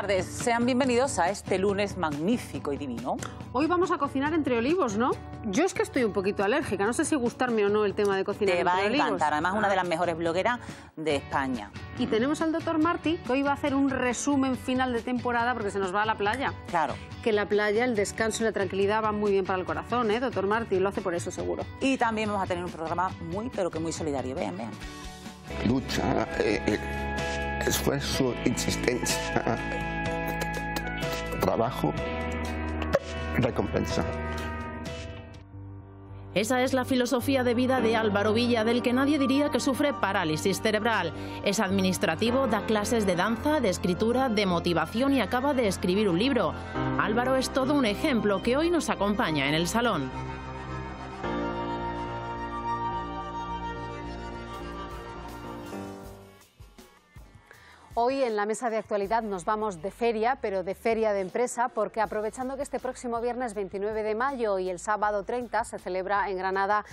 Buenas tardes, sean bienvenidos a este lunes magnífico y divino. Hoy vamos a cocinar entre olivos, ¿no? Yo es que estoy un poquito alérgica, no sé si gustarme o no el tema de cocinar entre olivos. Te va a encantar, además una de las ah. mejores blogueras de España. Y tenemos al doctor Martí, que hoy va a hacer un resumen final de temporada porque se nos va a la playa. Claro. Que la playa, el descanso y la tranquilidad van muy bien para el corazón, ¿eh, doctor Martí? Lo hace por eso seguro. Y también vamos a tener un programa muy, pero que muy solidario, vean, vean. Lucha. Eh, eh esfuerzo, insistencia, trabajo, recompensa. Esa es la filosofía de vida de Álvaro Villa, del que nadie diría que sufre parálisis cerebral. Es administrativo, da clases de danza, de escritura, de motivación y acaba de escribir un libro. Álvaro es todo un ejemplo que hoy nos acompaña en el salón. Hoy en la mesa de actualidad nos vamos de feria, pero de feria de empresa, porque aprovechando que este próximo viernes 29 de mayo y el sábado 30 se celebra en Granada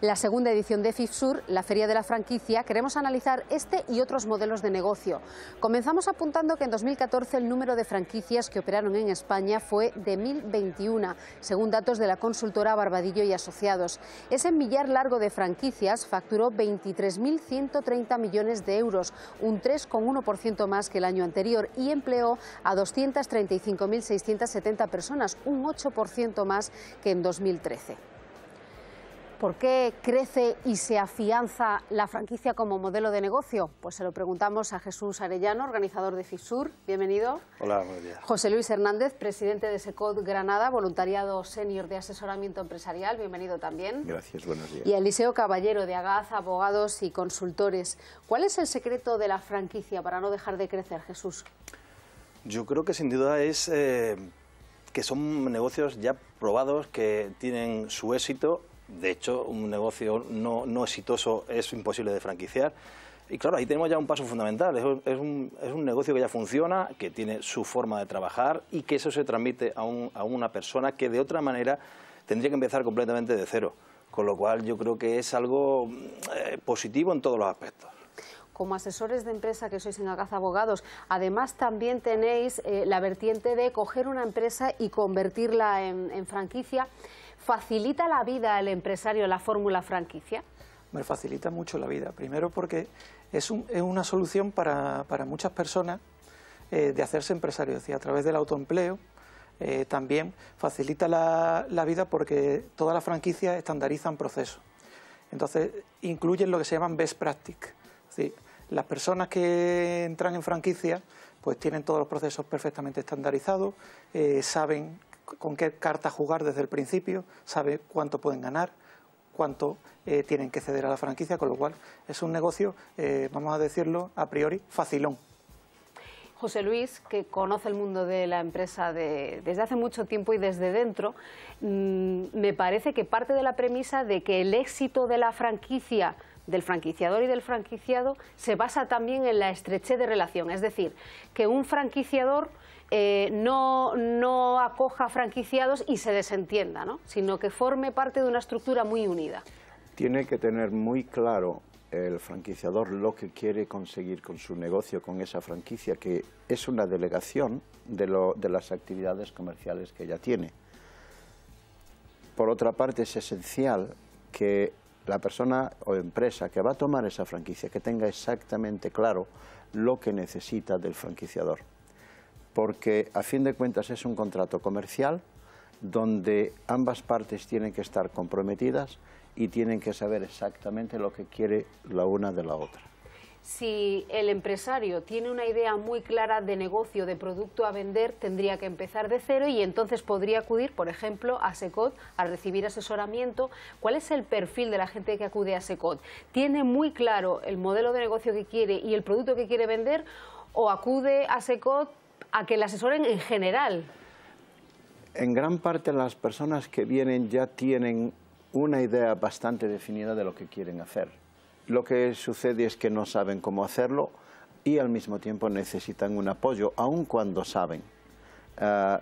la segunda edición de FIFSUR, la feria de la franquicia, queremos analizar este y otros modelos de negocio. Comenzamos apuntando que en 2014 el número de franquicias que operaron en España fue de 1.021, según datos de la consultora Barbadillo y Asociados. Ese millar largo de franquicias facturó 23.130 millones de euros, un 3,1% más que el año anterior y empleó a 235.670 personas, un 8% más que en 2013. ¿Por qué crece y se afianza la franquicia como modelo de negocio? Pues se lo preguntamos a Jesús Arellano, organizador de FISUR. Bienvenido. Hola, buenos días. José Luis Hernández, presidente de SECOD Granada, voluntariado senior de asesoramiento empresarial. Bienvenido también. Gracias, buenos días. Y Eliseo Caballero, de Agaz, abogados y consultores. ¿Cuál es el secreto de la franquicia para no dejar de crecer, Jesús? Yo creo que sin duda es... Eh, que son negocios ya probados, que tienen su éxito de hecho, un negocio no, exitoso es imposible de franquiciar. Y claro, ahí tenemos ya un paso fundamental. Es un, negocio que ya funciona, que tiene su forma de trabajar y que eso se transmite a, un, a, una persona que de otra manera tendría que empezar completamente de cero. Con lo cual yo creo que es algo eh, positivo en todos los aspectos como asesores de empresa que sois en Agaza Abogados, además también tenéis eh, la vertiente de coger una empresa y convertirla en franquicia. ¿Facilita la vida al empresario la fórmula franquicia? Me facilita mucho la vida. Primero porque es, una solución para, muchas personas eh, de hacerse empresario. Es a través del autoempleo eh, también facilita la, vida porque todas las franquicias estandarizan procesos. Entonces, incluyen lo que se llaman best practice. Es las personas que entran en franquicia pues tienen todos los procesos perfectamente estandarizados, eh, saben con qué carta jugar desde el principio, sabe cuánto pueden ganar, cuánto eh, tienen que ceder a la franquicia, con lo cual es un negocio, eh, vamos a decirlo a priori, facilón. José Luis, que conoce el mundo de la empresa desde hace mucho tiempo y desde dentro, mm, me parece que parte de la premisa de que el éxito de la franquicia, del franquiciador y del franquiciado, se basa también en la estrechez de relación. Es decir, que un franquiciador eh, no, no acoja franquiciados y se desentienda, sino que forme parte de una estructura muy unida. Tiene que tener muy claro el franquiciador lo que quiere conseguir con su negocio, con esa franquicia, que es una delegación de, las actividades comerciales que ella tiene. Por otra parte, es esencial que la persona o empresa que va a tomar esa franquicia, que tenga exactamente claro lo que necesita del franquiciador porque a fin de cuentas es un contrato comercial donde ambas partes tienen que estar comprometidas y tienen que saber exactamente lo que quiere la una de la otra. Si el empresario tiene una idea muy clara de negocio, de producto a vender, tendría que empezar de cero y entonces podría acudir, por ejemplo, a SECOT a recibir asesoramiento. ¿Cuál es el perfil de la gente que acude a SECOT? ¿Tiene muy claro el modelo de negocio que quiere y el producto que quiere vender o acude a SECOT a que le asesoren en general. En gran parte las personas que vienen ya tienen una idea bastante definida de lo que quieren hacer. Lo que sucede es que no saben cómo hacerlo y al mismo tiempo necesitan un apoyo, aun cuando saben, eh,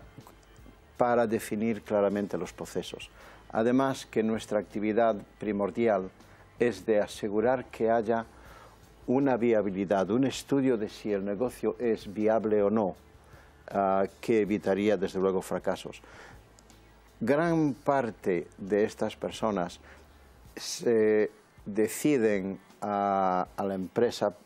para definir claramente los procesos. Además que nuestra actividad primordial es de asegurar que haya una viabilidad, un estudio de si el negocio es viable o no, Ah, que evitaría desde luego fracasos. Gran parte de estas personas se deciden a, la empresa,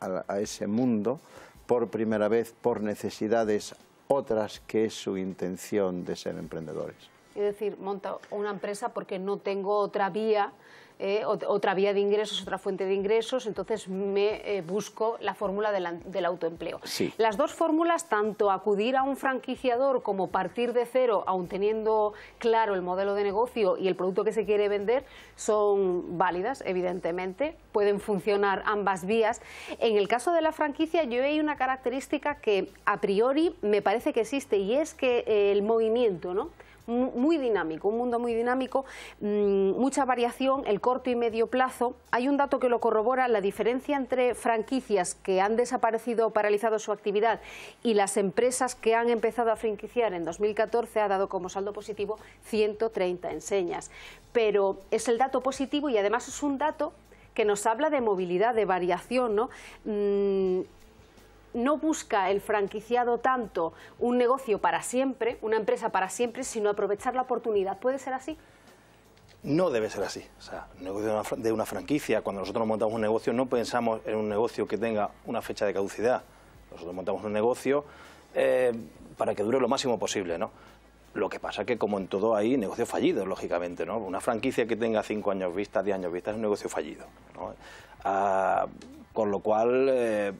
a, ese mundo, por primera vez por necesidades otras que es su intención de ser emprendedores. Es decir, monta una empresa porque no tengo otra vía eh, otra vía de ingresos, otra fuente de ingresos, entonces me eh, busco la fórmula del, autoempleo. Las dos fórmulas, tanto acudir a un franquiciador como partir de cero, aun teniendo claro el modelo de negocio y el producto que se quiere vender, son válidas, evidentemente, pueden funcionar ambas vías. En el caso de la franquicia, yo hay una característica que a priori me parece que existe y es que eh, el movimiento, ¿no? muy dinámico, un mundo muy dinámico, mm, mucha variación, el corto y medio plazo. Hay un dato que lo corrobora, la diferencia entre franquicias que han desaparecido o paralizado su actividad y las empresas que han empezado a franquiciar en 2014 ha dado como saldo positivo 130 enseñas. Pero es el dato positivo y además es un dato que nos habla de movilidad, de variación, ¿no? Mm, no busca el franquiciado tanto un negocio para siempre, una empresa para siempre, sino aprovechar la oportunidad. ¿Puede ser así? No debe ser así. O sea, el negocio de una, franquicia, cuando nosotros montamos un negocio, no pensamos en un negocio que tenga una fecha de caducidad. Nosotros montamos un negocio eh, para que dure lo máximo posible, ¿no? Lo que pasa es que, como en todo, hay negocios fallidos, lógicamente, ¿no? Una franquicia que tenga cinco años vista, diez años vista, es un negocio fallido, ah, con lo cual, eh,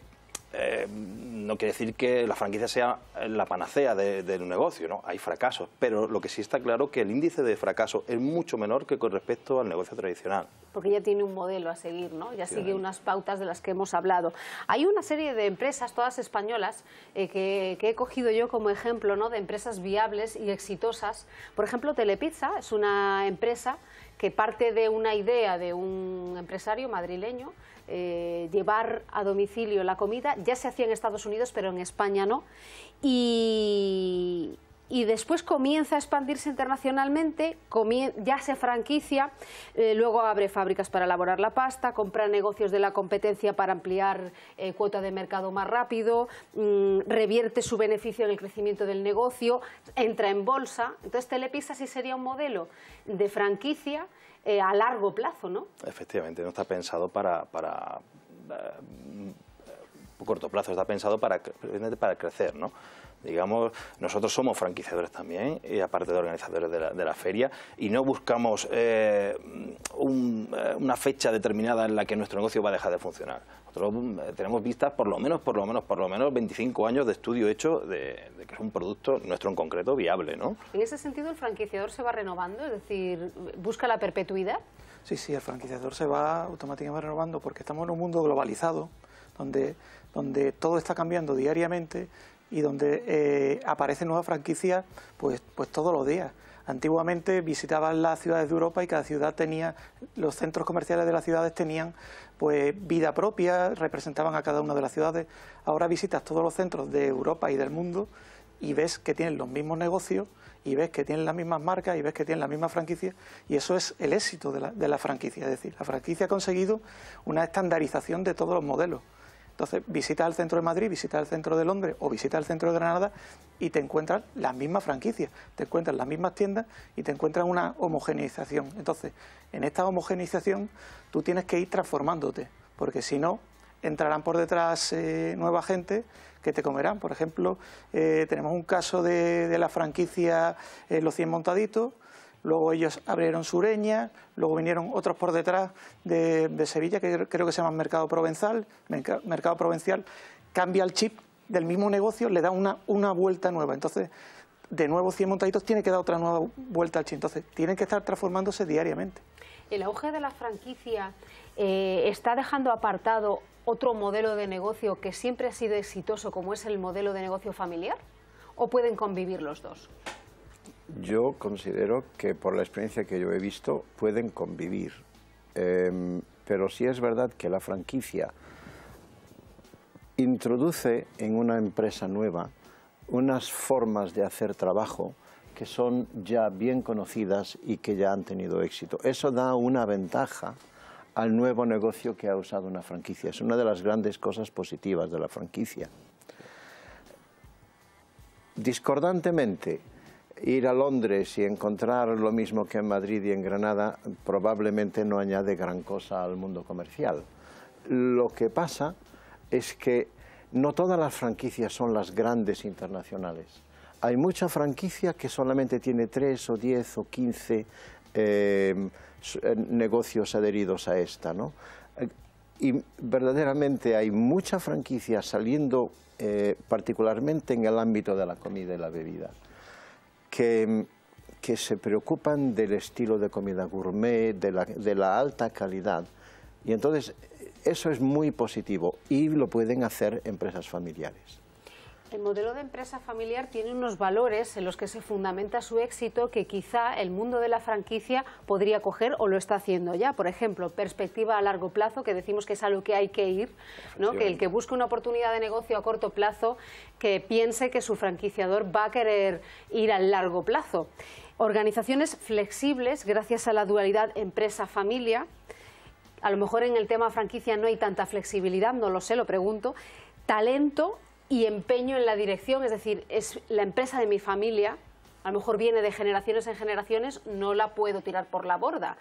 eh, no quiere decir que la franquicia sea la panacea del negocio, ¿no? Hay fracasos, pero lo que sí está claro es que el índice de fracaso es mucho menor que con respecto al negocio tradicional. Porque ya tiene un modelo a seguir, ¿no? Ya sigue unas pautas de las que hemos hablado. Hay una serie de empresas, todas españolas, eh, que, que, he cogido yo como ejemplo, ¿no? De empresas viables y exitosas. Por ejemplo, Telepizza es una empresa que parte de una idea de un empresario madrileño eh, llevar a domicilio la comida. Ya se hacía en Estados Unidos, pero en España no. Y, después comienza a expandirse internacionalmente, ya se franquicia, eh, luego abre fábricas para elaborar la pasta, compra negocios de la competencia para ampliar eh, cuota de mercado más rápido, mm, revierte su beneficio en el crecimiento del negocio, entra en bolsa. Entonces Telepizza sí sería un modelo de franquicia eh, a largo plazo, ¿no? Efectivamente, no está pensado para... para eh, corto plazo, está pensado para, crecer, ¿no? digamos, nosotros somos franquiciadores también, y aparte de organizadores de la, feria, y no buscamos eh, una fecha determinada en la que nuestro negocio va a dejar de funcionar. Nosotros mm, eh, tenemos vistas por lo menos, por lo menos, por lo menos 25 años de estudio hecho de, que es un producto nuestro en concreto viable, ¿no? En ese sentido, el franquiciador se va renovando, es decir, busca la perpetuidad. Sí, sí, el franquiciador se va automáticamente renovando porque estamos en un mundo globalizado donde, donde todo está cambiando diariamente y donde eh, aparecen nuevas franquicias pues, pues todos los días. Antiguamente visitaban las ciudades de Europa y cada ciudad tenía, los centros comerciales de las ciudades tenían pues vida propia, representaban a cada una de las ciudades. Ahora visitas todos los centros de Europa y del mundo y ves que tienen los mismos negocios y ves que tienen las mismas marcas y ves que tienen la misma franquicia y eso es el éxito de la, de la franquicia, es decir, la franquicia ha conseguido una estandarización de todos los modelos. Entonces, visita el centro de Madrid, visita el centro de Londres o visita el centro de Granada y te encuentras las mismas franquicias, te encuentras las mismas tiendas y te encuentras una homogeneización. Entonces, en esta homogeneización tú tienes que ir transformándote, porque si no, entrarán por detrás eh, nueva gente que te comerán. Por ejemplo, eh, tenemos un caso de, la franquicia eh, Los 100 Montaditos, luego ellos abrieron Sureña, luego vinieron otros por detrás de, Sevilla, que creo que se llaman Mercado Provenzal, Mercado Provencial, cambia el chip del mismo negocio, le da una, una vuelta nueva. Entonces, de nuevo 100 montaditos tiene que dar otra nueva vuelta al chip. Entonces, tienen que estar transformándose diariamente. ¿El auge de la franquicia eh, está dejando apartado otro modelo de negocio que siempre ha sido exitoso, como es el modelo de negocio familiar? ¿O pueden convivir los dos? Yo considero que por la experiencia que yo he visto pueden convivir. Em, pero sí es verdad que la franquicia introduce en una empresa nueva unas formas de hacer trabajo que son ya bien conocidas y que ya han tenido éxito. Eso da una ventaja al nuevo negocio que ha usado una franquicia. Es una de las grandes cosas positivas de la franquicia. Discordantemente, ir a Londres y encontrar lo mismo que en Madrid y en Granada probablemente no añade gran cosa al mundo comercial. Lo que pasa es que no todas las franquicias son las grandes internacionales. Hay mucha franquicia que solamente tiene 3 o 10 o 15 eh, eh, negocios adheridos a esta. ¿no? Y verdaderamente hay mucha franquicia saliendo eh, particularmente en el ámbito de la comida y la bebida que, se preocupan del estilo de comida gourmet, de la alta calidad. Y entonces eso es muy positivo y lo pueden hacer empresas familiares. El modelo de empresa familiar tiene unos valores en los que se fundamenta su éxito que quizá el mundo de la franquicia podría coger o lo está haciendo ya. Por ejemplo, perspectiva a largo plazo, que decimos que es a lo que hay que ir, ¿no? que el que busque una oportunidad de negocio a corto plazo, que piense que su franquiciador va a querer ir al largo plazo. Organizaciones flexibles gracias a la dualidad empresa-familia. A lo mejor en el tema franquicia no hay tanta flexibilidad, no lo sé, lo pregunto. Talento y empeño en la dirección, es decir, es la empresa de mi familia, a lo mejor viene de generaciones en generaciones, no la puedo tirar por la borda.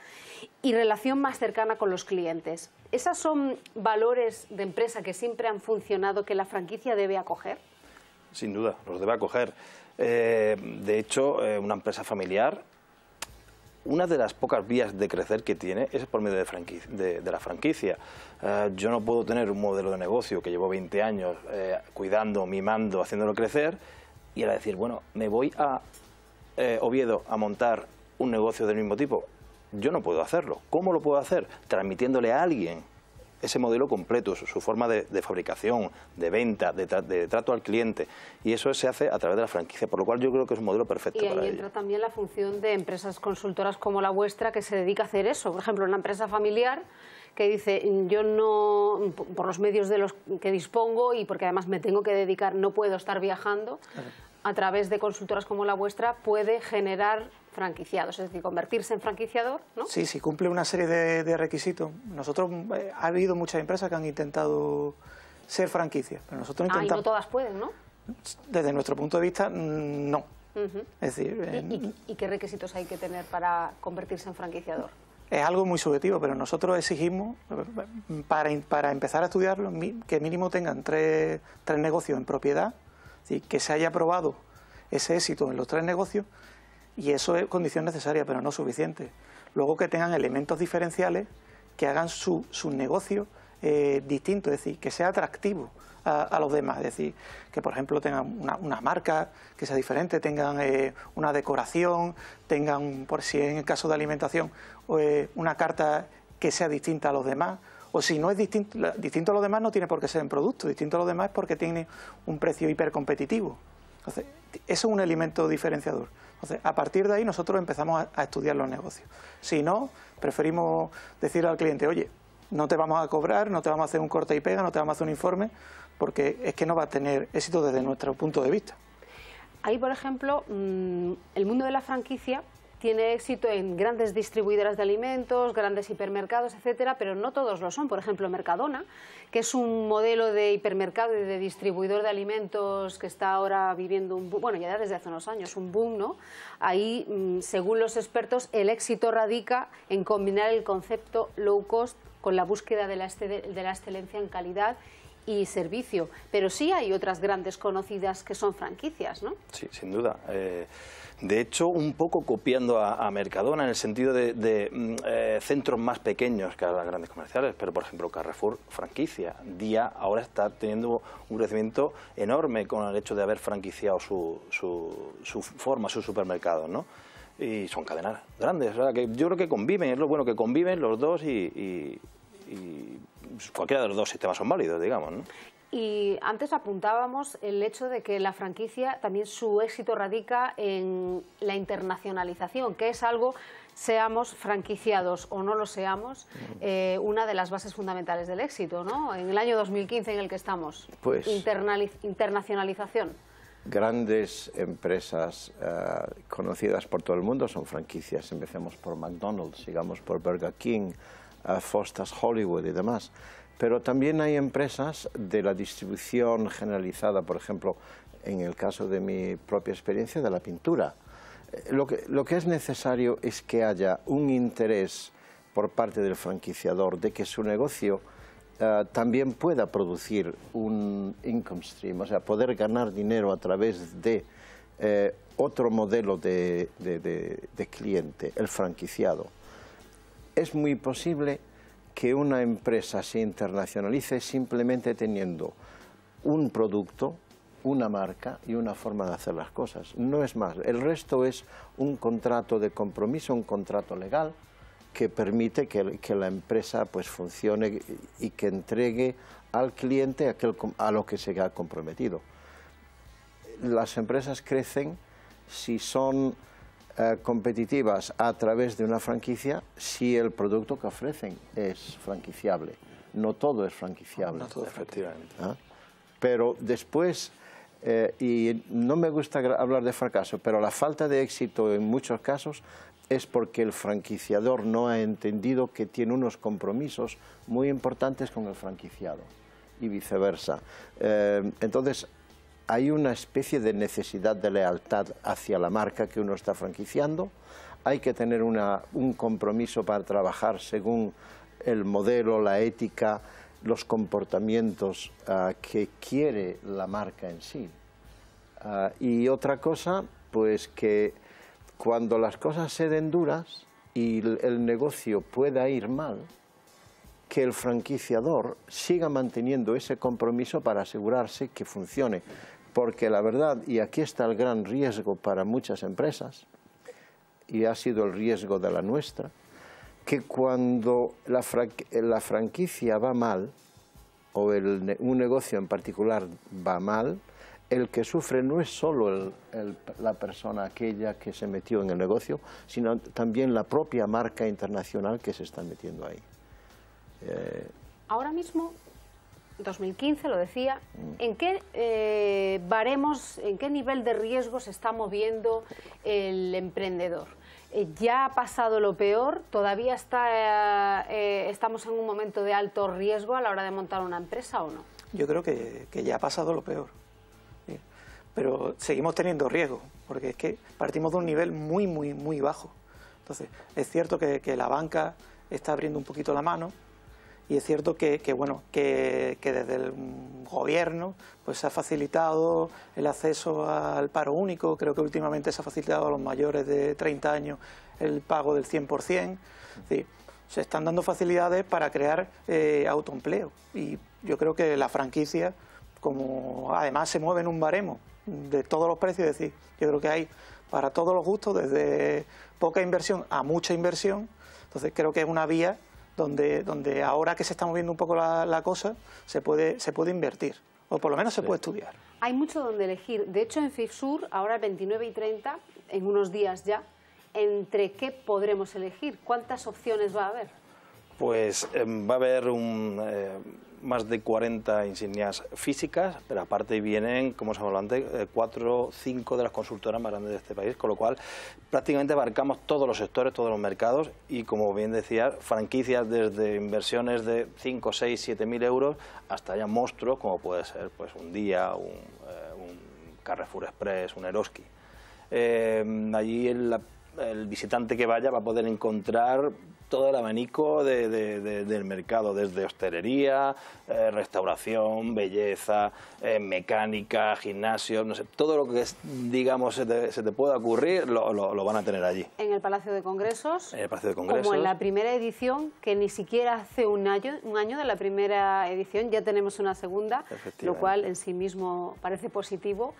Y relación más cercana con los clientes. ¿Esas son valores de empresa que siempre han funcionado que la franquicia debe acoger? Sin duda, los debe acoger. Eh, de hecho, eh, una empresa familiar una de las pocas vías de crecer que tiene es por medio de, la franquicia. Eh, yo no puedo tener un modelo de negocio que llevo 20 años eh, cuidando, mimando, haciéndolo crecer y era decir, bueno, me voy a eh, Oviedo a montar un negocio del mismo tipo. Yo no puedo hacerlo. ¿Cómo lo puedo hacer? Transmitiéndole a alguien ese modelo completo, su, forma de, fabricación, de venta, de, trato al cliente. Y eso se hace a través de la franquicia, por lo cual yo creo que es un modelo perfecto y ahí entra también la función de empresas consultoras como la vuestra que se dedica a hacer eso. Por ejemplo, una empresa familiar que dice yo no por los medios de los que dispongo y porque además me tengo que dedicar no puedo estar viajando a través de consultoras como la vuestra puede generar franquiciados, es decir, convertirse en franquiciador, ¿no? Sí, sí, cumple una serie de, requisitos. Nosotros, eh, ha habido muchas empresas que han intentado ser franquicias, pero nosotros ah, intentamos... Ah, no todas pueden, ¿no? Desde nuestro punto de vista, no. es decir, eh, ¿Y, qué requisitos hay que tener para convertirse en franquiciador? Es algo muy subjetivo, pero nosotros exigimos, para, empezar a estudiarlo, que mínimo tengan tres, tres negocios en propiedad, y que se haya probado ese éxito en los tres negocios y eso es condición necesaria, pero no suficiente. Luego que tengan elementos diferenciales que hagan su, negocio eh, distinto, es decir, que sea atractivo a, los demás, es decir, que por ejemplo tengan una, marca que sea diferente, tengan eh, una decoración, tengan, por si en el caso de alimentación, eh, una carta que sea distinta a los demás, o si no es distinto, a los demás no tiene por qué ser en producto, distinto a los demás es porque tiene un precio hipercompetitivo. eso es un elemento diferenciador. Entonces, a partir de ahí nosotros empezamos a, estudiar los negocios. Si no, preferimos decirle al cliente, oye, no te vamos a cobrar, no te vamos a hacer un corte y pega, no te vamos a hacer un informe, porque es que no va a tener éxito desde nuestro punto de vista. Ahí, por ejemplo, mm, el mundo de la franquicia tiene éxito en grandes distribuidoras de alimentos, grandes hipermercados, etcétera, pero no todos lo son. Por ejemplo, Mercadona, que es un modelo de hipermercado y de distribuidor de alimentos que está ahora viviendo un boom, bueno, ya desde hace unos años, un boom, ¿no? Ahí, mm, según los expertos, el éxito radica en combinar el concepto low cost con la búsqueda de la, excelencia en calidad y servicio. Pero sí hay otras grandes conocidas que son franquicias, ¿no? Sí, sin duda. Eh, de hecho un poco copiando a, Mercadona en el sentido de, mm, eh, centros más pequeños que a las grandes comerciales, pero por ejemplo Carrefour franquicia, Día ahora está teniendo un crecimiento enorme con el hecho de haber franquiciado su, su, su forma, sus supermercados, ¿no? Y son cadenas grandes, que yo creo que conviven, es lo bueno que conviven los dos y, y cualquiera de los dos sistemas son válidos, digamos. ¿no? Y antes apuntábamos el hecho de que la franquicia también su éxito radica en la internacionalización, que es algo, seamos franquiciados o no lo seamos, mm. eh, una de las bases fundamentales del éxito, ¿no? En el año 2015 en el que estamos, pues internacionalización. Grandes empresas eh, conocidas por todo el mundo son franquicias. Empecemos por McDonald's, sigamos por Burger King, eh, Foster's Hollywood y demás pero también hay empresas de la distribución generalizada, por ejemplo, en el caso de mi propia experiencia, de la pintura. Eh, lo que, es necesario es que haya un interés por parte del franquiciador de que su negocio eh, también pueda producir un income stream, o sea, poder ganar dinero a través de eh, otro modelo de, de cliente, el franquiciado. Es muy posible que una empresa se internacionalice simplemente teniendo un producto, una marca y una forma de hacer las cosas. No es más. El resto es un contrato de compromiso, un contrato legal que permite que, la empresa pues, funcione y que entregue al cliente aquel, a lo que se ha comprometido. Las empresas crecen si son eh, competitivas a través de una franquicia si el producto que ofrecen es franquiciable. No todo es franquiciable. No todo, efectivamente. Ah. Pero después, eh, y no me gusta hablar de fracaso, pero la falta de éxito en muchos casos es porque el franquiciador no ha entendido que tiene unos compromisos muy importantes con el franquiciado y viceversa. Eh, entonces, hay una especie de necesidad de lealtad hacia la marca que uno está franquiciando, hay que tener una, un compromiso para trabajar según el modelo, la ética, los comportamientos ah, que quiere la marca en sí. Ah, y otra cosa, pues que cuando las cosas se den duras y el negocio pueda ir mal, que el franquiciador siga manteniendo ese compromiso para asegurarse que funcione porque la verdad, y aquí está el gran riesgo para muchas empresas, y ha sido el riesgo de la nuestra, que cuando la, franquicia va mal, o un negocio en particular va mal, el que sufre no es solo la persona aquella que se metió en el negocio, sino también la propia marca internacional que se está metiendo ahí. Eh, Ahora mismo, 2015, lo decía. Mm. ¿En qué eh, en qué nivel de riesgo se está moviendo el emprendedor? Eh, ¿Ya ha pasado lo peor? ¿Todavía está, eh, estamos en un momento de alto riesgo a la hora de montar una empresa o no? Yo creo que, ya ha pasado lo peor. Pero seguimos teniendo riesgo, porque es que partimos de un nivel muy, muy, muy bajo. Entonces, es cierto que la banca está abriendo un poquito la mano, y es cierto que, bueno, que, desde el gobierno pues se ha facilitado el acceso al paro único, creo que últimamente se ha facilitado a los mayores de 30 años el pago del 100%, se están dando facilidades para crear eh, autoempleo y yo creo que la franquicia, como además se mueve en un baremo de todos los precios, es decir, yo creo que hay para todos los gustos, desde poca inversión a mucha inversión, entonces creo que es una vía donde, donde ahora que se está moviendo un poco la, cosa, se puede, se puede invertir, o por lo menos se puede estudiar. Hay mucho donde elegir. De hecho, en FIFSUR, ahora el 29 y 30, en unos días ya, ¿entre qué podremos elegir? ¿Cuántas opciones va a haber? Pues em, va a haber un... Eh, más de 40 insignias físicas, pero aparte vienen, como se habló antes, eh, cuatro, cinco de las consultoras más grandes de este país, con lo cual prácticamente abarcamos todos los sectores, todos los mercados y, como bien decía, franquicias desde inversiones de 5, 6, 7 mil euros hasta ya monstruos como puede ser pues, un Día, un, eh, Carrefour Express, un Eroski. Eh, allí el visitante que vaya va a poder encontrar todo el abanico del mercado, desde hostelería, eh, restauración, belleza, eh, mecánica, gimnasio, no sé, todo lo que digamos se te, pueda ocurrir lo, van a tener allí. En el Palacio de Congresos. En el Palacio de Congresos. Como en la primera edición, que ni siquiera hace un año, un año de la primera edición, ya tenemos una segunda, lo cual en sí mismo parece positivo.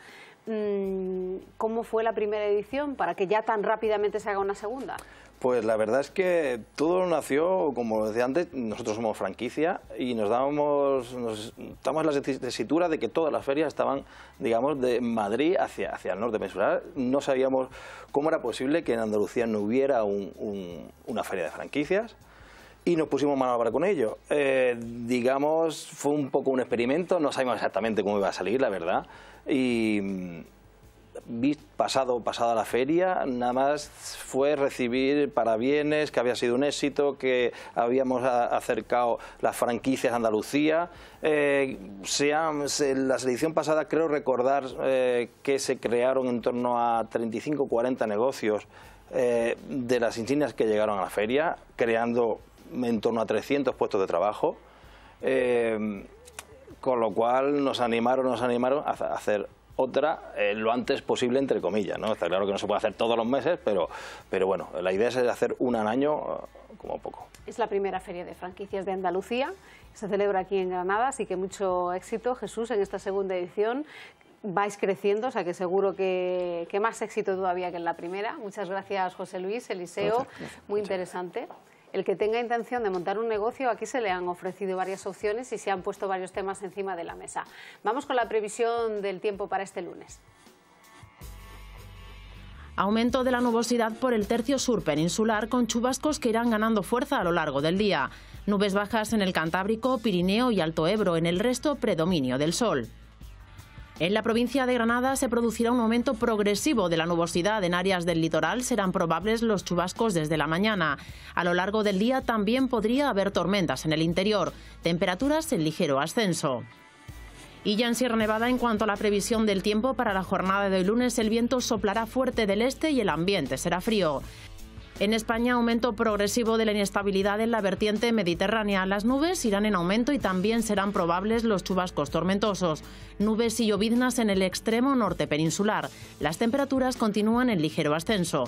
Mm, ¿Cómo fue la primera edición para que ya tan rápidamente se haga una segunda? Pues la verdad es que todo nació, como decía antes, nosotros somos franquicia y nos dábamos, nos damos la tesitura de que todas las ferias estaban, digamos, de Madrid hacia, hacia el norte peninsular. No sabíamos cómo era posible que en Andalucía no hubiera una feria de franquicias y nos pusimos mano a obra con ello. Eh, digamos, fue un poco un experimento, no sabíamos exactamente cómo iba a salir, la verdad. Y pasado pasada la feria, nada más fue recibir parabienes, que había sido un éxito, que habíamos acercado las franquicias a Andalucía. Eh, la selección pasada creo recordar eh, que se crearon en torno a 35 40 negocios eh, de las insignias que llegaron a la feria, creando en torno a 300 puestos de trabajo. Eh, con lo cual nos animaron, nos animaron a hacer otra eh, lo antes posible, entre comillas. Está claro que no se puede hacer todos los meses, pero, pero bueno, la idea es hacer una al año eh, como poco. Es la primera feria de franquicias de Andalucía, se celebra aquí en Granada, así que mucho éxito, Jesús, en esta segunda edición vais creciendo, o sea que seguro que, más éxito todavía que en la primera. Muchas gracias, José Luis, Eliseo, muy interesante el que tenga intención de montar un negocio, aquí se le han ofrecido varias opciones y se han puesto varios temas encima de la mesa. Vamos con la previsión del tiempo para este lunes. Aumento de la nubosidad por el tercio sur peninsular con chubascos que irán ganando fuerza a lo largo del día. Nubes bajas en el Cantábrico, Pirineo y Alto Ebro, en el resto predominio del sol. En la provincia de Granada se producirá un aumento progresivo de la nubosidad. En áreas del litoral serán probables los chubascos desde la mañana. A lo largo del día también podría haber tormentas en el interior, temperaturas en ligero ascenso. Y ya en Sierra Nevada, en cuanto a la previsión del tiempo para la jornada de hoy lunes, el viento soplará fuerte del este y el ambiente será frío. En España, aumento progresivo de la inestabilidad en la vertiente mediterránea. Las nubes irán en aumento y también serán probables los chubascos tormentosos. Nubes y lloviznas en el extremo norte peninsular. Las temperaturas continúan en ligero ascenso.